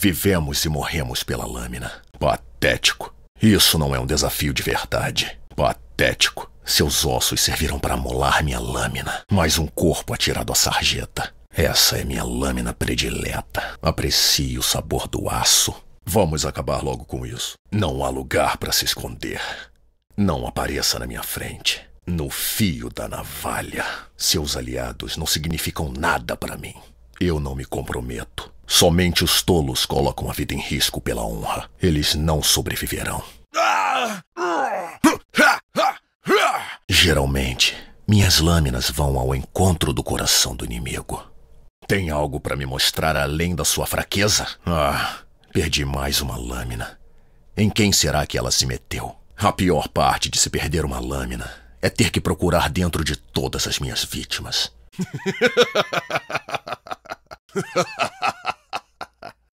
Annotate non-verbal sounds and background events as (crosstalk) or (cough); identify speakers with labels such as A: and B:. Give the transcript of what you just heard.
A: Vivemos e morremos pela lâmina. Patético. Isso não é um desafio de verdade. Patético. Seus ossos serviram para molar minha lâmina. Mais um corpo atirado à sarjeta. Essa é minha lâmina predileta. Aprecie o sabor do aço. Vamos acabar logo com isso. Não há lugar para se esconder. Não apareça na minha frente. No fio da navalha. Seus aliados não significam nada para mim. Eu não me comprometo. Somente os tolos colocam a vida em risco pela honra. Eles não sobreviverão. Geralmente, minhas lâminas vão ao encontro do coração do inimigo. Tem algo para me mostrar além da sua fraqueza? Ah, perdi mais uma lâmina. Em quem será que ela se meteu? A pior parte de se perder uma lâmina é ter que procurar dentro de todas as minhas vítimas. (laughs)